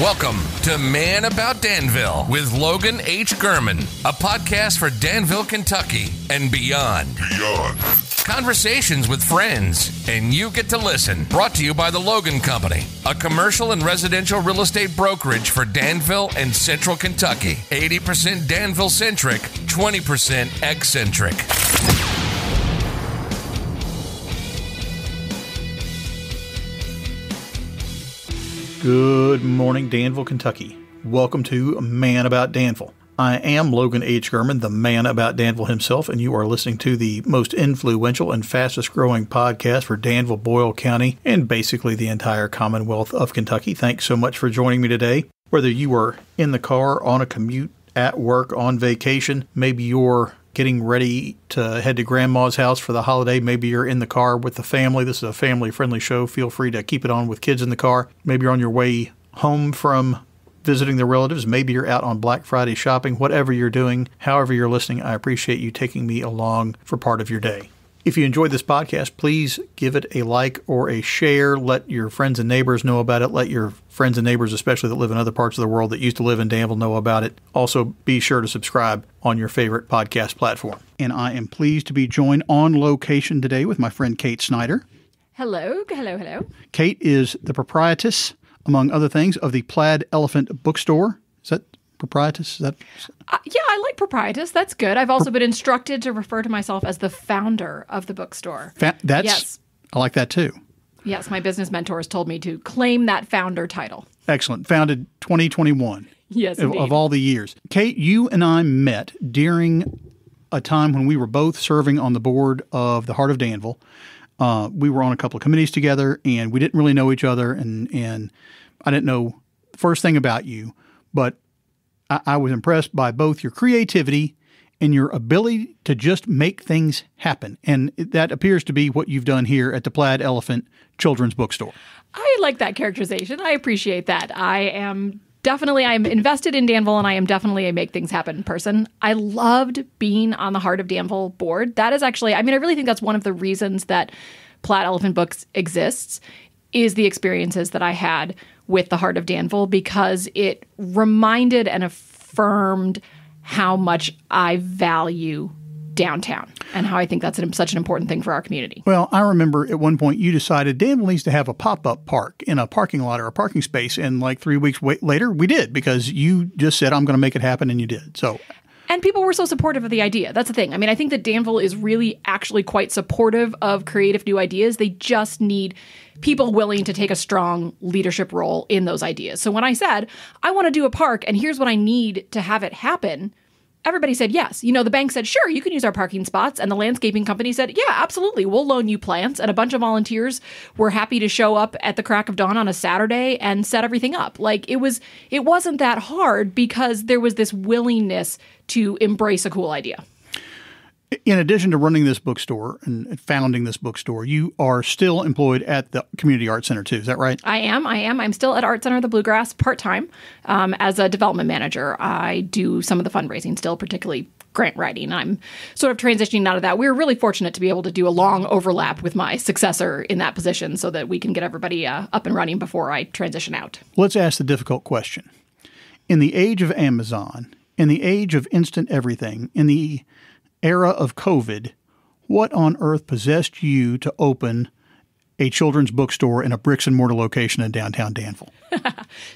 Welcome to Man About Danville with Logan H. Gurman, a podcast for Danville, Kentucky and beyond. Beyond. Conversations with friends, and you get to listen. Brought to you by The Logan Company, a commercial and residential real estate brokerage for Danville and Central Kentucky. 80% Danville centric, 20% eccentric. Good morning, Danville, Kentucky. Welcome to Man About Danville. I am Logan H. Gurman, the man about Danville himself, and you are listening to the most influential and fastest growing podcast for Danville, Boyle County, and basically the entire Commonwealth of Kentucky. Thanks so much for joining me today. Whether you are in the car, on a commute, at work, on vacation, maybe you're getting ready to head to grandma's house for the holiday. Maybe you're in the car with the family. This is a family friendly show. Feel free to keep it on with kids in the car. Maybe you're on your way home from visiting their relatives. Maybe you're out on Black Friday shopping. Whatever you're doing, however you're listening, I appreciate you taking me along for part of your day. If you enjoyed this podcast, please give it a like or a share. Let your friends and neighbors know about it. Let your friends and neighbors, especially that live in other parts of the world that used to live in Danville, know about it. Also, be sure to subscribe on your favorite podcast platform. And I am pleased to be joined on location today with my friend Kate Snyder. Hello, hello, hello. Kate is the proprietress, among other things, of the Plaid Elephant Bookstore. Is that proprietus? That uh, yeah, I like proprietus. That's good. I've also Pro- been instructed to refer to myself as the founder of the bookstore. Fa- that's yes. I like that too. Yes, my business mentors told me to claim that founder title. Excellent. Founded 2021. Yes, of, of all the years. Kate, you and I met during a time when we were both serving on the board of the Heart of Danville. Uh, we were on a couple of committees together, and we didn't really know each other, and and I didn't know the first thing about you, but I, I was impressed by both your creativity and your ability to just make things happen. And that appears to be what you've done here at the Plaid Elephant Children's Bookstore. I like that characterization. I appreciate that. I am definitely I'm invested in Danville and I am definitely a make things happen person. I loved being on the Heart of Danville board. That is actually I mean I really think that's one of the reasons that Plaid Elephant Books exists is the experiences that I had with The Heart of Danville because it reminded and affirmed how much I value downtown and how I think that's an, such an important thing for our community. Well, I remember at one point you decided Danville needs to have a pop up park in a parking lot or a parking space. And like three weeks wait, later, we did because you just said, I'm going to make it happen. And you did. So. And people were so supportive of the idea. That's the thing. I mean, I think that Danville is really actually quite supportive of creative new ideas. They just need people willing to take a strong leadership role in those ideas. So when I said, I want to do a park and here's what I need to have it happen, everybody said yes. You know, the bank said, sure, you can use our parking spots. And the landscaping company said, yeah, absolutely. We'll loan you plants. And a bunch of volunteers were happy to show up at the crack of dawn on a Saturday and set everything up. Like it was, it wasn't that hard because there was this willingness to embrace a cool idea in addition to running this bookstore and founding this bookstore, you are still employed at the Community Arts Center too. Is that right? I am. I am. I'm still at Art Center the Bluegrass part time um, as a development manager. I do some of the fundraising still, particularly grant writing. I'm sort of transitioning out of that. We we're really fortunate to be able to do a long overlap with my successor in that position, so that we can get everybody uh, up and running before I transition out. Let's ask the difficult question: In the age of Amazon, in the age of instant everything, in the era of COVID, what on earth possessed you to open a children's bookstore in a bricks and mortar location in downtown Danville?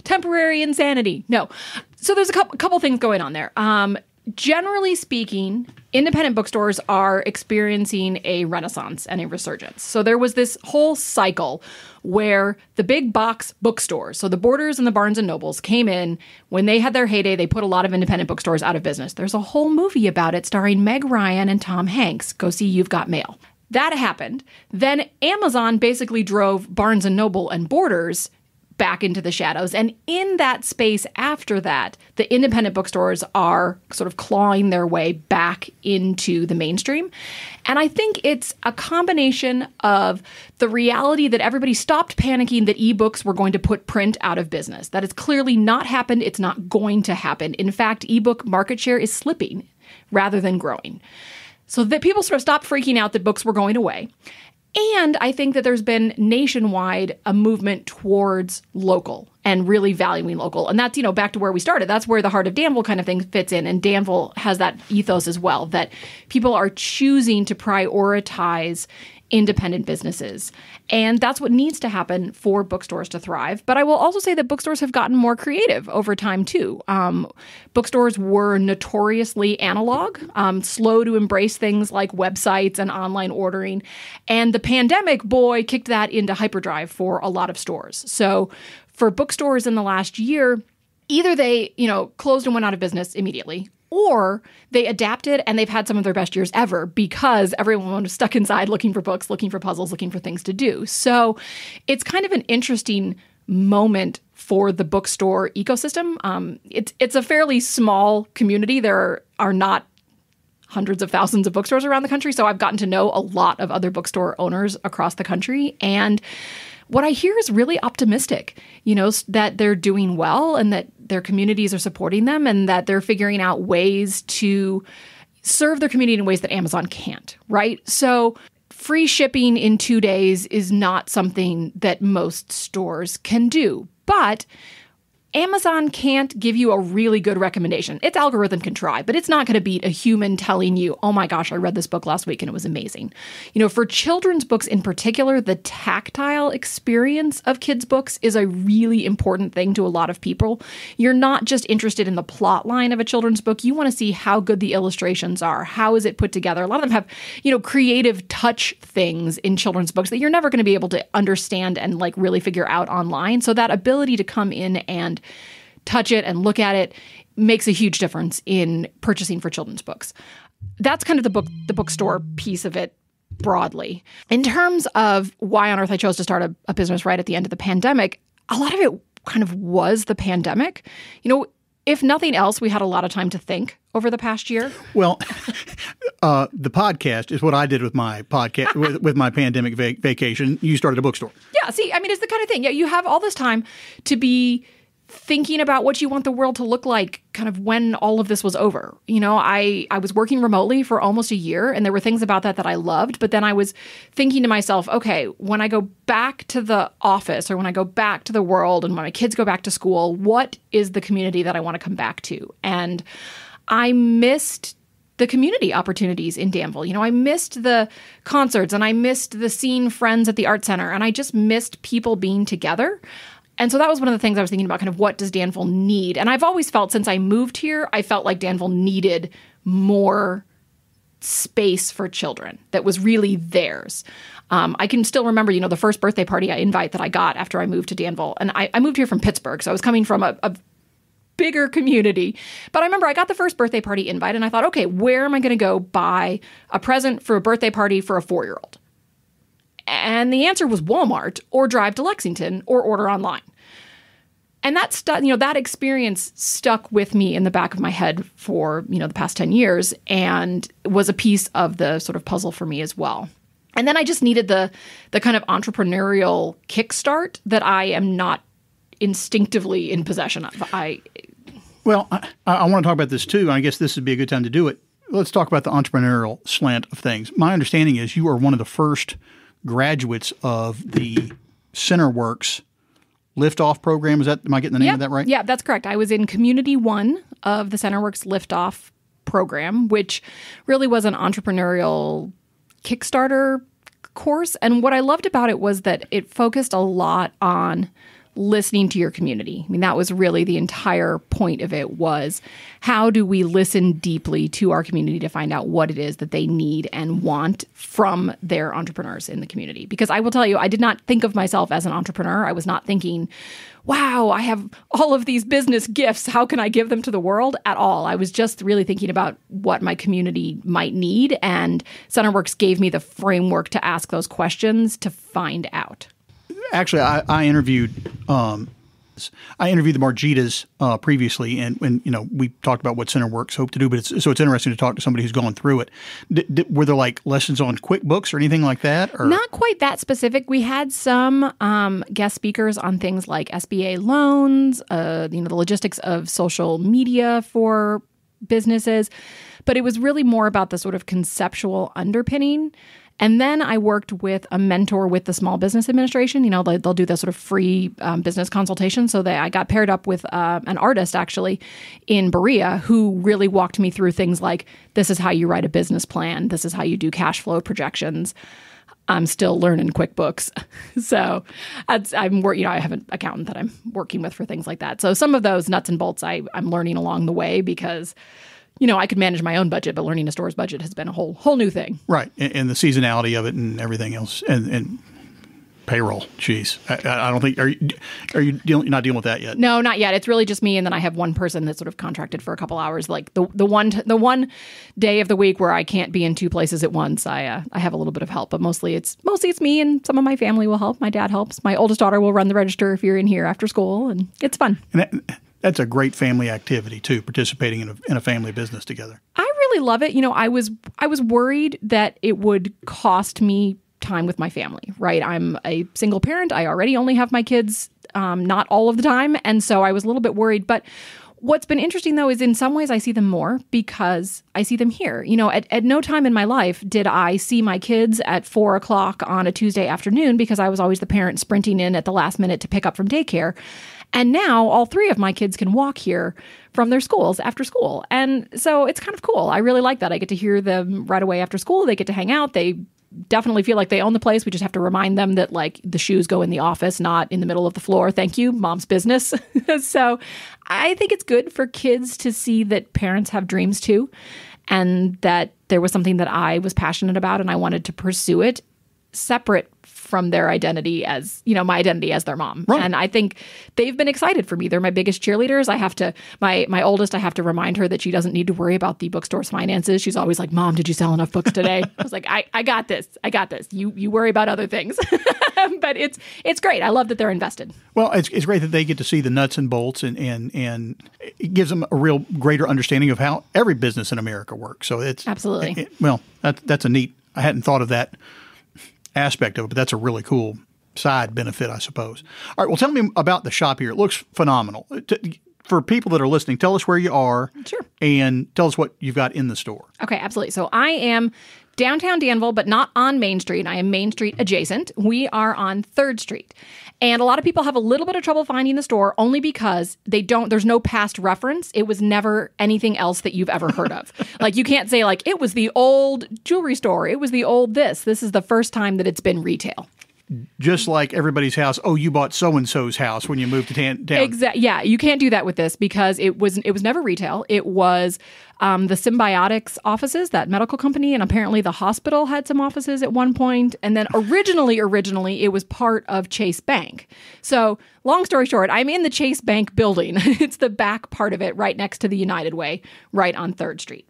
Temporary insanity. No. So there's a couple, couple things going on there. Um, generally speaking, independent bookstores are experiencing a renaissance and a resurgence. So there was this whole cycle where the big box bookstores, so the Borders and the Barnes and Nobles came in when they had their heyday, they put a lot of independent bookstores out of business. There's a whole movie about it starring Meg Ryan and Tom Hanks. Go see You've Got Mail. That happened. Then Amazon basically drove Barnes and Noble and Borders back into the shadows. And in that space after that, the independent bookstores are sort of clawing their way back into the mainstream. And I think it's a combination of the reality that everybody stopped panicking that ebooks were going to put print out of business. That has clearly not happened. It's not going to happen. In fact, ebook market share is slipping rather than growing. So that people sort of stopped freaking out that books were going away. And I think that there's been nationwide a movement towards local and really valuing local. And that's, you know, back to where we started. That's where the heart of Danville kind of thing fits in. And Danville has that ethos as well that people are choosing to prioritize independent businesses. And that's what needs to happen for bookstores to thrive. But I will also say that bookstores have gotten more creative over time, too. Um, bookstores were notoriously analog, um, slow to embrace things like websites and online ordering. And the pandemic, boy, kicked that into hyperdrive for a lot of stores. So for bookstores in the last year, either they, you know, closed and went out of business immediately or they adapted and they've had some of their best years ever because everyone was stuck inside looking for books, looking for puzzles, looking for things to do. So it's kind of an interesting moment for the bookstore ecosystem. Um, it's it's a fairly small community. There are, are not hundreds of thousands of bookstores around the country. So I've gotten to know a lot of other bookstore owners across the country. And what I hear is really optimistic, you know, that they're doing well and that their communities are supporting them and that they're figuring out ways to serve their community in ways that Amazon can't, right? So free shipping in two days is not something that most stores can do. But Amazon can't give you a really good recommendation. Its algorithm can try, but it's not going to beat a human telling you, oh my gosh, I read this book last week and it was amazing. You know, for children's books in particular, the tactile experience of kids' books is a really important thing to a lot of people. You're not just interested in the plot line of a children's book, you want to see how good the illustrations are, how is it put together. A lot of them have, you know, creative touch things in children's books that you're never going to be able to understand and like really figure out online. So that ability to come in and touch it and look at it makes a huge difference in purchasing for children's books. That's kind of the book the bookstore piece of it broadly. In terms of why on earth I chose to start a, a business right at the end of the pandemic, a lot of it kind of was the pandemic. You know, if nothing else, we had a lot of time to think over the past year. Well, uh, the podcast is what I did with my podcast with, with, my pandemic va- vacation. You started a bookstore. Yeah, see, I mean, it's the kind of thing. Yeah, you have all this time to be thinking about what you want the world to look like kind of when all of this was over. You know, I I was working remotely for almost a year and there were things about that that I loved, but then I was thinking to myself, okay, when I go back to the office or when I go back to the world and when my kids go back to school, what is the community that I want to come back to? And I missed the community opportunities in Danville. You know, I missed the concerts and I missed the seeing friends at the art center and I just missed people being together. And so that was one of the things I was thinking about kind of what does Danville need? And I've always felt since I moved here, I felt like Danville needed more space for children that was really theirs. Um, I can still remember, you know, the first birthday party I invite that I got after I moved to Danville. And I, I moved here from Pittsburgh, so I was coming from a, a bigger community. But I remember I got the first birthday party invite and I thought, okay, where am I going to go buy a present for a birthday party for a four year old? And the answer was Walmart or drive to Lexington or order online. And that stu- you know that experience stuck with me in the back of my head for, you know, the past 10 years and was a piece of the sort of puzzle for me as well. And then I just needed the the kind of entrepreneurial kickstart that I am not instinctively in possession of. I well, I, I want to talk about this too. I guess this would be a good time to do it. Let's talk about the entrepreneurial slant of things. My understanding is you are one of the first graduates of the CenterWorks liftoff program. Is that am I getting the name yep. of that right? Yeah, that's correct. I was in Community One of the CenterWorks liftoff program, which really was an entrepreneurial Kickstarter course. And what I loved about it was that it focused a lot on listening to your community. I mean, that was really the entire point of it was how do we listen deeply to our community to find out what it is that they need and want from their entrepreneurs in the community? Because I will tell you, I did not think of myself as an entrepreneur. I was not thinking, wow, I have all of these business gifts. How can I give them to the world at all? I was just really thinking about what my community might need. And Centerworks gave me the framework to ask those questions to find out actually, I, I interviewed um, I interviewed the Margitas uh, previously, and, and you know we talked about what CenterWorks hope to do. But it's, so it's interesting to talk to somebody who's gone through it. D- d- were there like lessons on QuickBooks or anything like that? Or? Not quite that specific. We had some um, guest speakers on things like SBA loans, uh, you know, the logistics of social media for businesses, but it was really more about the sort of conceptual underpinning. And then I worked with a mentor with the Small Business Administration. You know, they, will do the sort of free um, business consultation. So that I got paired up with uh, an artist actually in Berea who really walked me through things like this is how you write a business plan, this is how you do cash flow projections. I'm still learning QuickBooks, so I'm you know I have an accountant that I'm working with for things like that. So some of those nuts and bolts I I'm learning along the way because you know, I could manage my own budget, but learning a store's budget has been a whole whole new thing. Right, and, and the seasonality of it and everything else, and, and payroll. Jeez, I, I, don't think are you are you dealing, not dealing with that yet? No, not yet. It's really just me, and then I have one person that's sort of contracted for a couple hours. Like the the one the one day of the week where I can't be in two places at once, I uh, I have a little bit of help, but mostly it's mostly it's me and some of my family will help. My dad helps. My oldest daughter will run the register if you're in here after school, and it's fun. And that, that's a great family activity too, participating in a, in a family business together. I really love it. You know, I was I was worried that it would cost me time with my family, right? I'm a single parent. I already only have my kids um, not all of the time. And so I was a little bit worried. But what's been interesting though is in some ways I see them more because I see them here. You know, at, at no time in my life did I see my kids at four o'clock on a Tuesday afternoon because I was always the parent sprinting in at the last minute to pick up from daycare. And now all three of my kids can walk here from their schools after school. And so it's kind of cool. I really like that. I get to hear them right away after school. They get to hang out. They definitely feel like they own the place. We just have to remind them that like the shoes go in the office, not in the middle of the floor. Thank you, mom's business. so I think it's good for kids to see that parents have dreams too and that there was something that I was passionate about and I wanted to pursue it separate from their identity as, you know, my identity as their mom. Right. And I think they've been excited for me. They're my biggest cheerleaders. I have to my my oldest, I have to remind her that she doesn't need to worry about the bookstore's finances. She's always like, Mom, did you sell enough books today? I was like, I, I got this. I got this. You you worry about other things. but it's it's great. I love that they're invested. Well, it's, it's great that they get to see the nuts and bolts and, and and it gives them a real greater understanding of how every business in America works. So it's absolutely it, it, well. That's that's a neat. I hadn't thought of that aspect of it, but that's a really cool side benefit, I suppose. All right, well, tell me about the shop here. It looks phenomenal. Uh, for people that are listening, tell us where you are. Sure. And tell us what you've got in the store. Okay, absolutely. So I am downtown Danville, but not on Main Street. I am Main Street adjacent. We are on 3rd Street. And a lot of people have a little bit of trouble finding the store only because they don't, there's no past reference. It was never anything else that you've ever heard of. like you can't say, like, it was the old jewelry store, it was the old this. This is the first time that it's been retail just like everybody's house. Oh, you bought so and so's house when you moved to tan- town. Exactly. Yeah, you can't do that with this because it was it was never retail. It was um, the Symbiotics offices, that medical company, and apparently the hospital had some offices at one point. And then originally, originally, it was part of Chase Bank. So, long story short, I'm in the Chase Bank building. it's the back part of it, right next to the United Way, right on Third Street,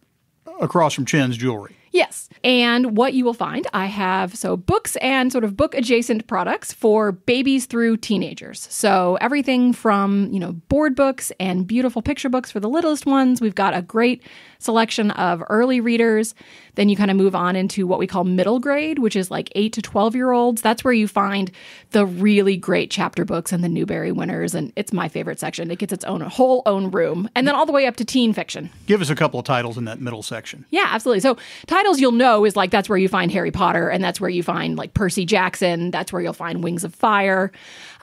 across from Chen's Jewelry. Yes. And what you will find, I have so books and sort of book adjacent products for babies through teenagers. So everything from, you know, board books and beautiful picture books for the littlest ones. We've got a great selection of early readers. Then you kind of move on into what we call middle grade, which is like 8 to 12 year olds. That's where you find the really great chapter books and the Newbery winners and it's my favorite section. It gets its own whole own room. And then all the way up to teen fiction. Give us a couple of titles in that middle section. Yeah, absolutely. So titles you'll know is like that's where you find Harry Potter and that's where you find like Percy Jackson, that's where you'll find Wings of Fire.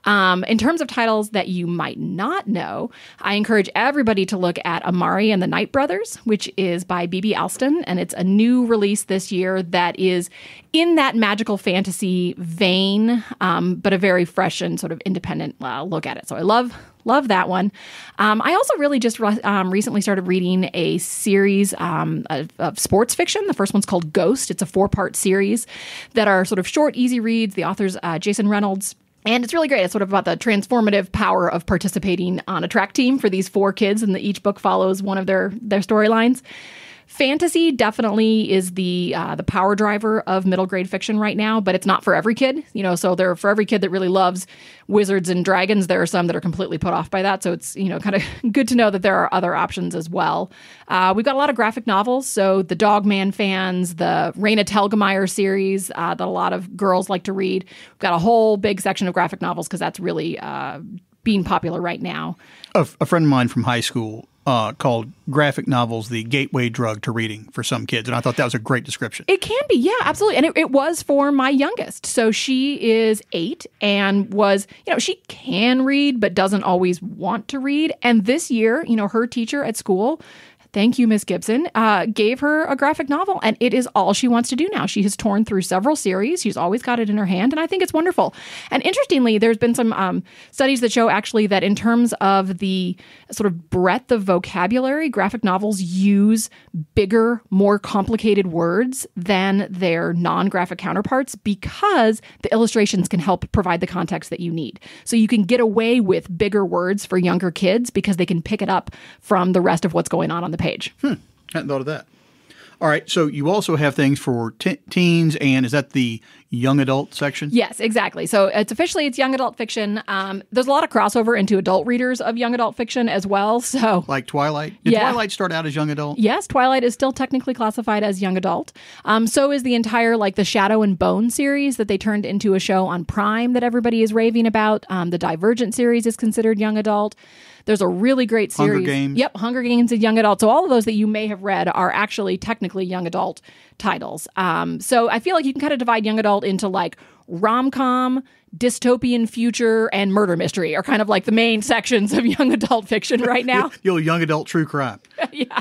Um, in terms of titles that you might not know, I encourage everybody to look at Amari and the Knight Brothers, which is by B.B. Alston, and it's a new release this year that is in that magical fantasy vein, um, but a very fresh and sort of independent uh, look at it. So I love love that one. Um, I also really just re- um, recently started reading a series um, of, of, sports fiction. The first one's called Ghost. It's a four part series that are sort of short, easy reads. The author's uh, Jason Reynolds. And it's really great. It's sort of about the transformative power of participating on a track team for these four kids, and the, each book follows one of their their storylines fantasy definitely is the uh, the power driver of middle grade fiction right now, but it's not for every kid. You know, so there for every kid that really loves wizards and dragons, there are some that are completely put off by that. So it's you know kind of good to know that there are other options as well. Uh, we've got a lot of graphic novels, so the Dogman fans, the Raina Telgemeier series uh, that a lot of girls like to read. We've got a whole big section of graphic novels because that's really uh, being popular right now. A, f- a friend of mine from high school uh, called graphic novels the gateway drug to reading for some kids. And I thought that was a great description. It can be, yeah, absolutely. And it, it was for my youngest. So she is eight and was, you know, she can read, but doesn't always want to read. And this year, you know, her teacher at school thank you, Miss Gibson, uh, gave her a graphic novel, and it is all she wants to do now. She has torn through several series. She's always got it in her hand, and I think it's wonderful. And interestingly, there's been some um, studies that show actually that in terms of the sort of breadth of vocabulary, graphic novels use bigger, more complicated words than their non graphic counterparts because the illustrations can help provide the context that you need. So you can get away with bigger words for younger kids because they can pick it up from the rest of what's going on on the page. Hmm. Hadn't thought of that. All right. So you also have things for teens, and is that the young adult section? Yes, exactly. So it's officially it's young adult fiction. Um, there's a lot of crossover into adult readers of young adult fiction as well. So like Twilight. Did yeah. Twilight start out as young adult? Yes, Twilight is still technically classified as young adult. Um, so is the entire like the Shadow and Bone series that they turned into a show on Prime that everybody is raving about. Um, the Divergent series is considered young adult. There's a really great series. Hunger Games. Yep, Hunger Games and Young Adult. So all of those that you may have read are actually technically young adult titles. Um, so I feel like you can kind of divide young adult into like rom com, dystopian future, and murder mystery are kind of like the main sections of young adult fiction right now. Your young adult true crime. yeah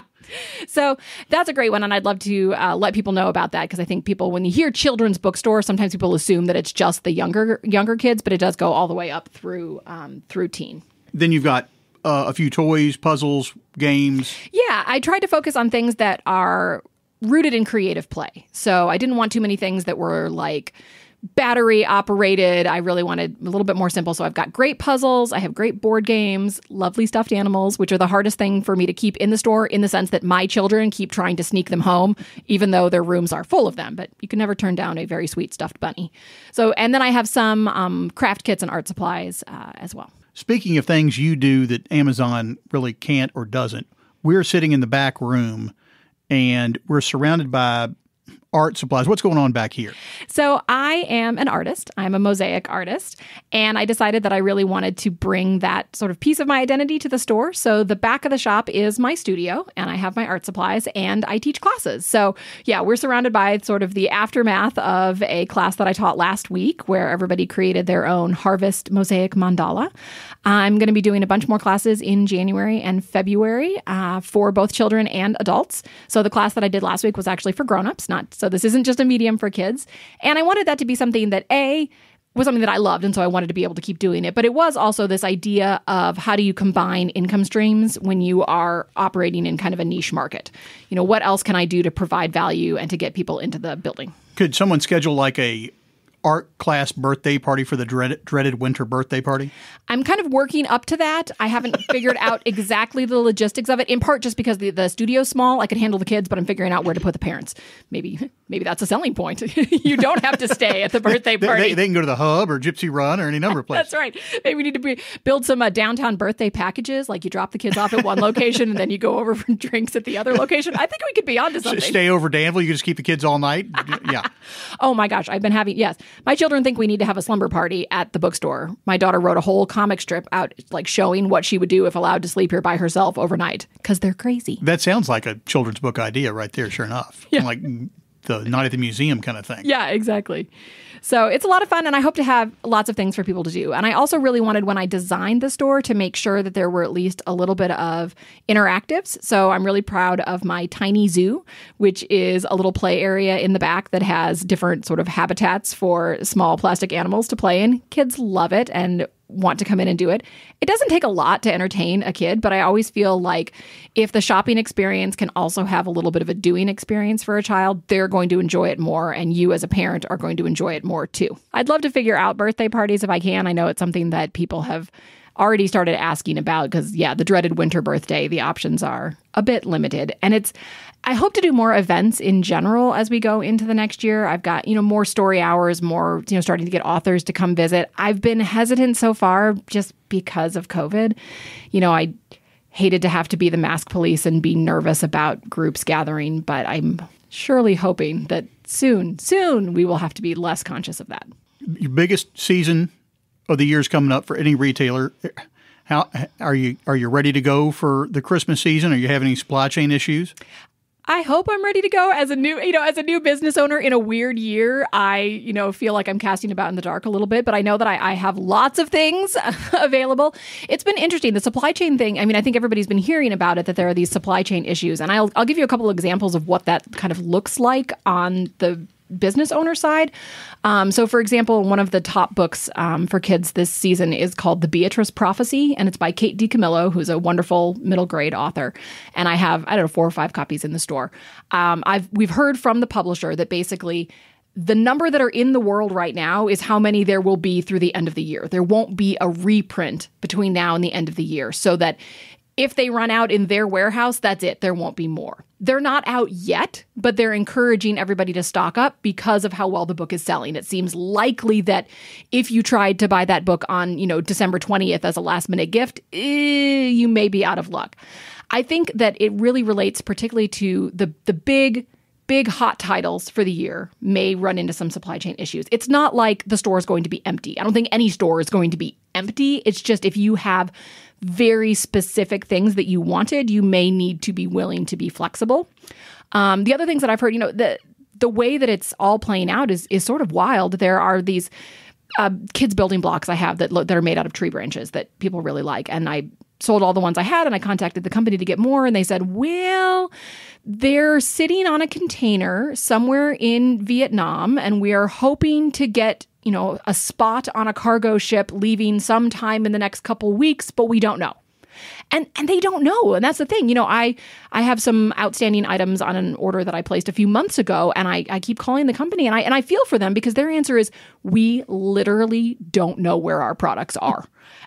so that's a great one and i'd love to uh, let people know about that because i think people when you hear children's bookstore sometimes people assume that it's just the younger younger kids but it does go all the way up through um, through teen then you've got uh, a few toys, puzzles, games. Yeah, I tried to focus on things that are rooted in creative play. So I didn't want too many things that were like battery operated. I really wanted a little bit more simple. So I've got great puzzles, I have great board games, lovely stuffed animals, which are the hardest thing for me to keep in the store in the sense that my children keep trying to sneak them home, even though their rooms are full of them. But you can never turn down a very sweet stuffed bunny. So, and then I have some um, craft kits and art supplies uh, as well. Speaking of things you do that Amazon really can't or doesn't, we're sitting in the back room and we're surrounded by art supplies. What's going on back here? So, I am an artist. I'm a mosaic artist. And I decided that I really wanted to bring that sort of piece of my identity to the store. So, the back of the shop is my studio, and I have my art supplies and I teach classes. So, yeah, we're surrounded by sort of the aftermath of a class that I taught last week where everybody created their own harvest mosaic mandala. I'm going to be doing a bunch more classes in January and February uh, for both children and adults. So, the class that I did last week was actually for grown ups, not so this isn't just a medium for kids. And I wanted that to be something that A, was something that I loved. And so I wanted to be able to keep doing it. But it was also this idea of how do you combine income streams when you are operating in kind of a niche market? You know, what else can I do to provide value and to get people into the building? Could someone schedule like a art class birthday party for the dreaded, dreaded winter birthday party? I'm kind of working up to that. I haven't figured out exactly the logistics of it, in part just because the, the studio's small. I could handle the kids, but I'm figuring out where to put the parents. Maybe maybe that's a selling point. you don't have to stay at the birthday party. They, they, can go to the hub or Gypsy Run or any number of places. that's right. Maybe we need to be, build some uh, downtown birthday packages. Like you drop the kids off at one location and then you go over for drinks at the other location. I think we could be onto something. Stay over Danville. You can just keep the kids all night. Yeah. oh my gosh. I've been having, yes. My children think we need to have a slumber party at the bookstore. My daughter wrote a whole comic strip out, like showing what she would do if allowed to sleep here by herself overnight because they're crazy. That sounds like a children's book idea right there, sure enough. Yeah. Like the Night at the Museum kind of thing. Yeah, exactly. So it's a lot of fun, and I hope to have lots of things for people to do. And I also really wanted when I designed the store to make sure that there were at least a little bit of interactives. So I'm really proud of my tiny zoo, which is a little play area in the back that has different sort of habitats for small plastic animals to play in. Kids love it, and want to come in and do it. It doesn't take a lot to entertain a kid, but I always feel like if the shopping experience can also have a little bit of a doing experience for a child, they're going to enjoy it more, and you as a parent are going to enjoy it more too. I'd love to figure out birthday parties if I can. I know it's something that people have already started asking about because yeah the dreaded winter birthday the options are a bit limited and it's I hope to do more events in general as we go into the next year. I've got, you know, more story hours, more, you know, starting to get authors to come visit. I've been hesitant so far just because of COVID. You know, I hated to have to be the mask police and be nervous about groups gathering, but I'm surely hoping that soon, soon we will have to be less conscious of that. Your biggest season of the year is coming up for any retailer. How, are you are you ready to go for the Christmas season? Are you having any supply chain issues? I hope I'm ready to go as a new, you know, as a new business owner in a weird year. I, you know, feel like I'm casting about in the dark a little bit, but I know that I, I have lots of things available. It's been interesting. The supply chain thing, I mean, I think everybody's been hearing about it that there are these supply chain issues. And I'll, I'll give you a couple examples of what that kind of looks like on the business owner side. Um, so, for example, one of the top books um, for kids this season is called The Beatrice Prophecy, and it's by Kate DiCamillo, who's a wonderful middle grade author. And I have, I don't know, four or five copies in the store. Um, I've We've heard from the publisher that basically the number that are in the world right now is how many there will be through the end of the year. There won't be a reprint between now and the end of the year, so that if they run out in their warehouse, that's it. There won't be more. They're not out yet, but they're encouraging everybody to stock up because of how well the book is selling. It seems likely that if you tried to buy that book on, you know, December 20th as a last minute gift, eh, you may be out of luck. I think that it really relates particularly to the the big big hot titles for the year may run into some supply chain issues. It's not like the store is going to be empty. I don't think any store is going to be empty. It's just if you have very specific things that you wanted, you may need to be willing to be flexible. Um, the other things that I've heard, you know, the the way that it's all playing out is is sort of wild. There are these uh, kids building blocks I have that lo- that are made out of tree branches that people really like, and I sold all the ones I had and I contacted the company to get more. And they said, well, they're sitting on a container somewhere in Vietnam and we are hoping to get, you know, a spot on a cargo ship leaving sometime in the next couple weeks, but we don't know and and they don't know and that's the thing you know i i have some outstanding items on an order that i placed a few months ago and i i keep calling the company and i and i feel for them because their answer is we literally don't know where our products are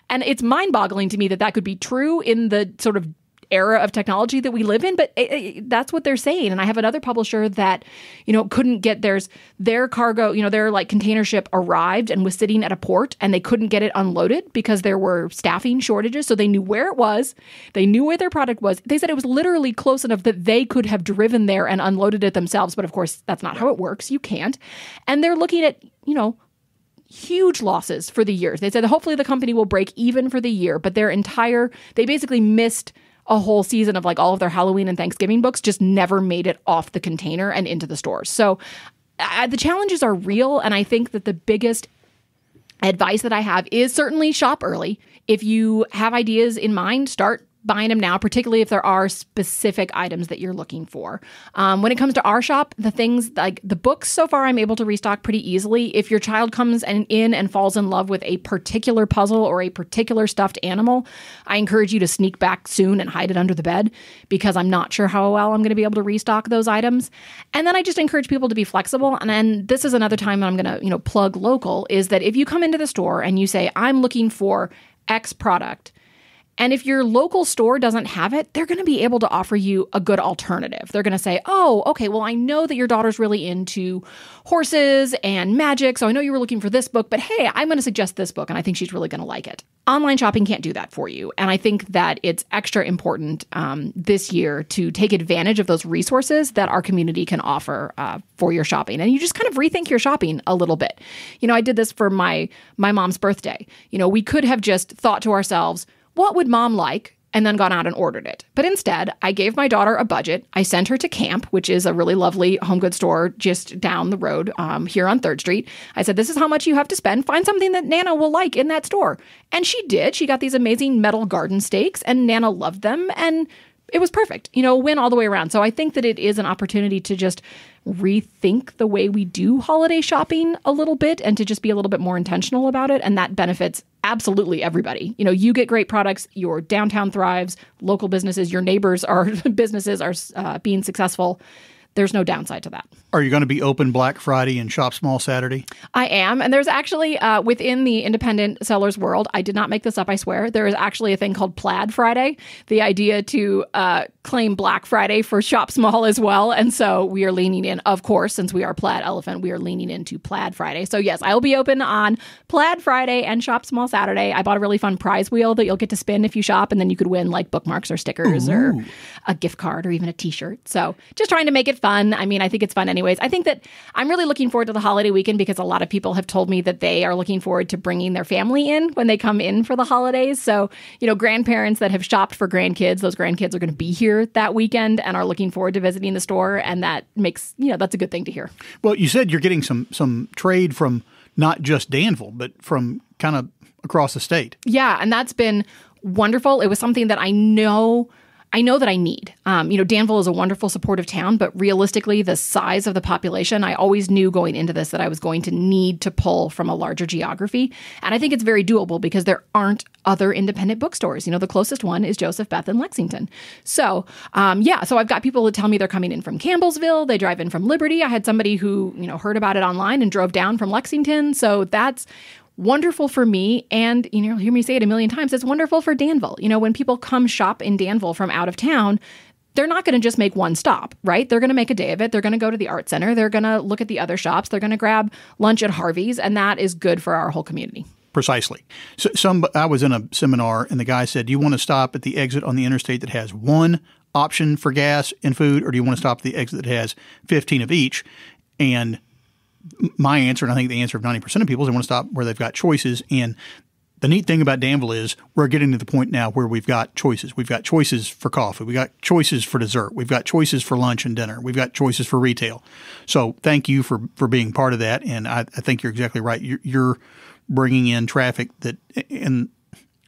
and it's mind-boggling to me that that could be true in the sort of era of technology that we live in but it, it, that's what they're saying and i have another publisher that you know couldn't get theirs their cargo you know their like container ship arrived and was sitting at a port and they couldn't get it unloaded because there were staffing shortages so they knew where it was they knew where their product was they said it was literally close enough that they could have driven there and unloaded it themselves but of course that's not how it works you can't and they're looking at you know huge losses for the years. They said hopefully the company will break even for the year, but their entire they basically missed a whole season of like all of their Halloween and Thanksgiving books just never made it off the container and into the stores. So uh, the challenges are real. And I think that the biggest advice that I have is certainly shop early. If you have ideas in mind, start buying them now, particularly if there are specific items that you're looking for. Um, when it comes to our shop, the things like the books so far, I'm able to restock pretty easily. If your child comes and in and falls in love with a particular puzzle or a particular stuffed animal, I encourage you to sneak back soon and hide it under the bed because I'm not sure how well I'm going to be able to restock those items. And then I just encourage people to be flexible. And then this is another time I'm going to you know plug local is that if you come into the store and you say I'm looking for X product and if your local store doesn't have it, they're going to be able to offer you a good alternative. They're going to say, oh, okay, well, I know that your daughter's really into horses and magic. So I know you were looking for this book, but hey, I'm going to suggest this book and I think she's really going to like it. Online shopping can't do that for you. And I think that it's extra important um, this year to take advantage of those resources that our community can offer uh, for your shopping. And you just kind of rethink your shopping a little bit. You know, I did this for my my mom's birthday. You know, we could have just thought to ourselves, what would mom like? And then gone out and ordered it. But instead, I gave my daughter a budget. I sent her to Camp, which is a really lovely home goods store just down the road um, here on 3rd Street. I said, This is how much you have to spend. Find something that Nana will like in that store. And she did. She got these amazing metal garden stakes, and Nana loved them. And it was perfect. You know, win all the way around. So I think that it is an opportunity to just rethink the way we do holiday shopping a little bit and to just be a little bit more intentional about it and that benefits absolutely everybody. You know, you get great products, your downtown thrives, local businesses, your neighbors are businesses are uh, being successful there's no downside to that. Are you going to be open Black Friday and shop small Saturday? I am. And there's actually, uh, within the independent seller's world, I did not make this up, I swear, there is actually a thing called Plaid Friday, the idea to uh, claim Black Friday for shop small as well. And so we are leaning in, of course, since we are Plaid Elephant, we are leaning into Plaid Friday. So, yes, I will be open on Plaid Friday and shop small Saturday. I bought a really fun prize wheel that you'll get to spin if you shop, and then you could win like bookmarks or stickers Ooh. or a gift card or even a t shirt. So, just trying to make it fun. I mean, I think it's fun anyways. I think that I'm really looking forward to the holiday weekend because a lot of people have told me that they are looking forward to bringing their family in when they come in for the holidays. So, you know, grandparents that have shopped for grandkids, those grandkids are going to be here that weekend and are looking forward to visiting the store and that makes, you know, that's a good thing to hear. Well, you said you're getting some some trade from not just Danville, but from kind of across the state. Yeah, and that's been wonderful. It was something that I know I know that I need. Um, you know, Danville is a wonderful, supportive town, but realistically, the size of the population, I always knew going into this that I was going to need to pull from a larger geography. And I think it's very doable because there aren't other independent bookstores. You know, the closest one is Joseph Beth in Lexington. So, um, yeah, so I've got people that tell me they're coming in from Campbellsville, they drive in from Liberty. I had somebody who, you know, heard about it online and drove down from Lexington. So that's wonderful for me and you know hear me say it a million times it's wonderful for danville you know when people come shop in danville from out of town they're not going to just make one stop right they're going to make a day of it they're going to go to the art center they're going to look at the other shops they're going to grab lunch at harvey's and that is good for our whole community precisely so some i was in a seminar and the guy said do you want to stop at the exit on the interstate that has one option for gas and food or do you want to stop at the exit that has 15 of each and my answer, and I think the answer of 90% of people is they want to stop where they've got choices. And the neat thing about Danville is we're getting to the point now where we've got choices. We've got choices for coffee. We've got choices for dessert. We've got choices for lunch and dinner. We've got choices for retail. So thank you for, for being part of that. And I, I think you're exactly right. You're, you're bringing in traffic that, and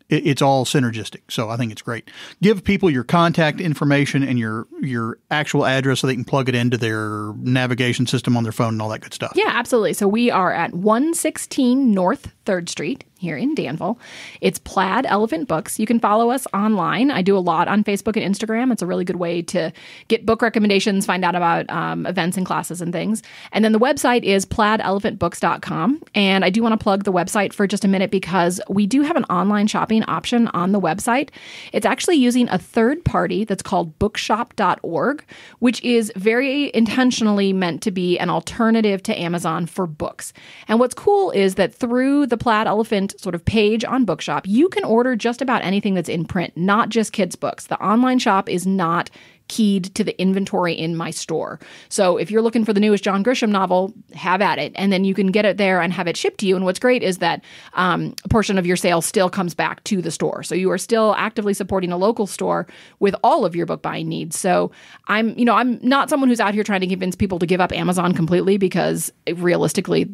it's all synergistic. So I think it's great. Give people your contact information and your your actual address so they can plug it into their navigation system on their phone and all that good stuff. Yeah, absolutely. So we are at 116 North 3rd Street here in Danville. It's Plaid Elephant Books. You can follow us online. I do a lot on Facebook and Instagram. It's a really good way to get book recommendations, find out about um, events and classes and things. And then the website is plaidelephantbooks.com. And I do want to plug the website for just a minute because we do have an online shopping option on the website. It's actually using a third party that's called bookshop.org, which is very intentionally meant to be an alternative to Amazon for books. And what's cool is that through the the Plaid Elephant sort of page on Bookshop, you can order just about anything that's in print, not just kids' books. The online shop is not keyed to the inventory in my store. So if you're looking for the newest John Grisham novel, have at it, and then you can get it there and have it shipped to you. And what's great is that um, a portion of your sale still comes back to the store, so you are still actively supporting a local store with all of your book buying needs. So I'm, you know, I'm not someone who's out here trying to convince people to give up Amazon completely because realistically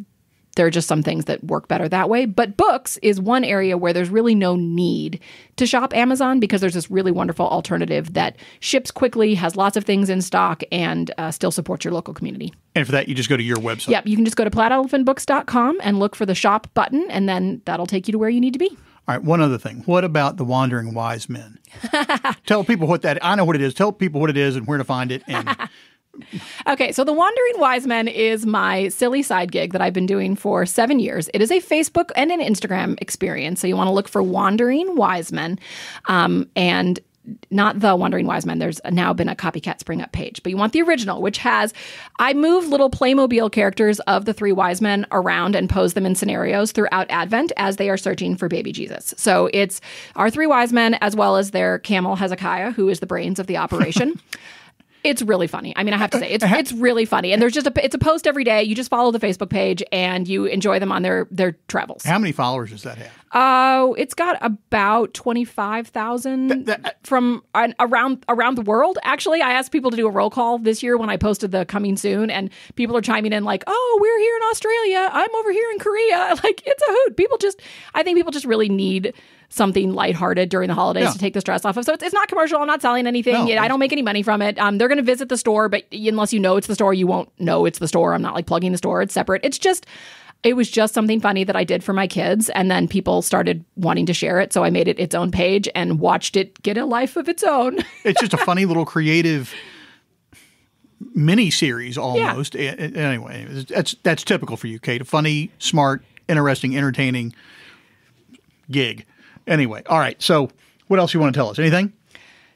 there are just some things that work better that way. But books is one area where there's really no need to shop Amazon because there's this really wonderful alternative that ships quickly, has lots of things in stock, and uh, still supports your local community. And for that, you just go to your website. Yep. You can just go to platelephantbooks.com and look for the shop button, and then that'll take you to where you need to be. All right, one other thing. What about the wandering wise men? Tell people what that I know what it is. Tell people what it is and where to find it and Okay, so the Wandering Wise Men is my silly side gig that I've been doing for seven years. It is a Facebook and an Instagram experience, so you want to look for Wandering Wise Men, um, and not the Wandering Wise Men. There's now been a copycat Spring Up page, but you want the original, which has I move little Playmobil characters of the three wise men around and pose them in scenarios throughout Advent as they are searching for baby Jesus. So it's our three wise men as well as their camel Hezekiah, who is the brains of the operation. It's really funny. I mean, I have to uh, say, it's uh, it's really funny. And there's just a it's a post every day. You just follow the Facebook page and you enjoy them on their their travels. How many followers does that have? Oh, uh, it's got about twenty five thousand uh, from uh, around around the world. Actually, I asked people to do a roll call this year when I posted the coming soon, and people are chiming in like, "Oh, we're here in Australia. I'm over here in Korea." Like, it's a hoot. People just, I think people just really need something lighthearted during the holidays yeah. to take the stress off of. So it's, it's not commercial. I'm not selling anything. No, I don't make any money from it. Um, they're going to visit the store, but unless you know it's the store, you won't know it's the store. I'm not like plugging the store. It's separate. It's just it was just something funny that I did for my kids. And then people started wanting to share it. So I made it its own page and watched it get a life of its own. it's just a funny little creative mini series almost. Yeah. Anyway, that's, that's typical for you, Kate. A funny, smart, interesting, entertaining gig. Anyway, all right. So, what else you want to tell us? Anything?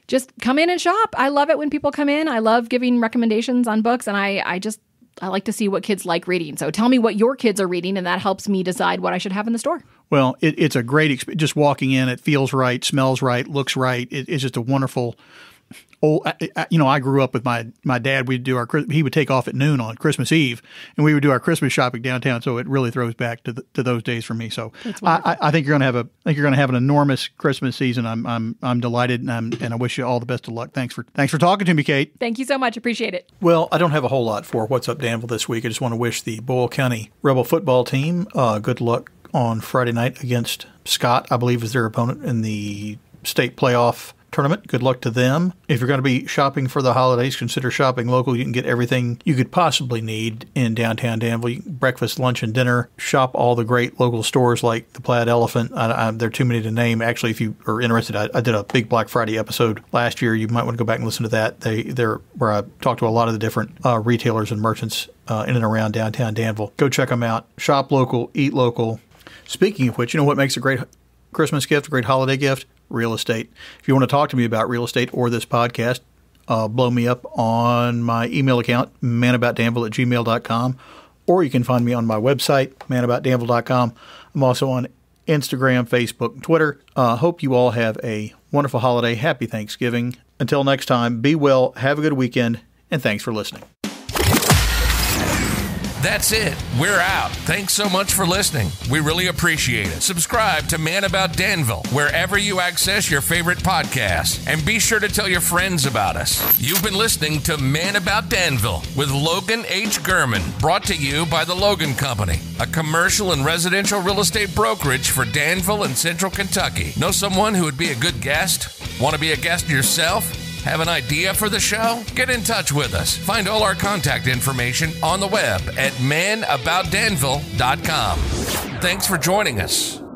Just come in and shop. I love it when people come in. I love giving recommendations on books, and I, I just I like to see what kids like reading. So tell me what your kids are reading, and that helps me decide what I should have in the store. Well, it, it's a great experience. Just walking in, it feels right, smells right, looks right. It, it's just a wonderful, old, oh, I, I, you know, I grew up with my my dad. We'd do our he would take off at noon on Christmas Eve, and we would do our Christmas shopping downtown. So it really throws back to the, to those days for me. So I, I, think you're gonna have a I think you're gonna have an enormous Christmas season. I'm I'm I'm delighted, and I'm, and I wish you all the best of luck. Thanks for thanks for talking to me, Kate. Thank you so much. Appreciate it. Well, I don't have a whole lot for what's up Danville this week. I just want to wish the Boyle County Rebel football team uh, good luck on Friday night against Scott. I believe is their opponent in the state playoff tournament. Good luck to them. If you're going to be shopping for the holidays, consider shopping local. You can get everything you could possibly need in downtown Danville breakfast, lunch, and dinner. Shop all the great local stores like the Plaid Elephant. I, I, there are too many to name. Actually, if you are interested, I, I, did a big Black Friday episode last year. You might want to go back and listen to that. They there where I talked to a lot of the different uh, retailers and merchants uh, in and around downtown Danville. Go check them out. Shop local, eat local. Speaking of which, you know what makes a great Christmas gift, a great holiday gift? real estate. If you want to talk to me about real estate or this podcast, uh, blow me up on my email account, manaboutdanville at gmail.com, or you can find me on my website, manaboutdanville.com. I'm also on Instagram, Facebook, and Twitter. Uh, hope you all have a wonderful holiday. Happy Thanksgiving. Until next time, be well, have a good weekend, and thanks for listening. That's it. We're out. Thanks so much for listening. We really appreciate it. Subscribe to Man About Danville wherever you access your favorite podcasts. And be sure to tell your friends about us. You've been listening to Man About Danville with Logan H. Gurman, brought to you by The Logan Company, a commercial and residential real estate brokerage for Danville and Central Kentucky. Know someone who would be a good guest? Want to be a guest yourself? Have an idea for the show? Get in touch with us. Find all our contact information on the web at menaboutdanville.com. Thanks for joining us.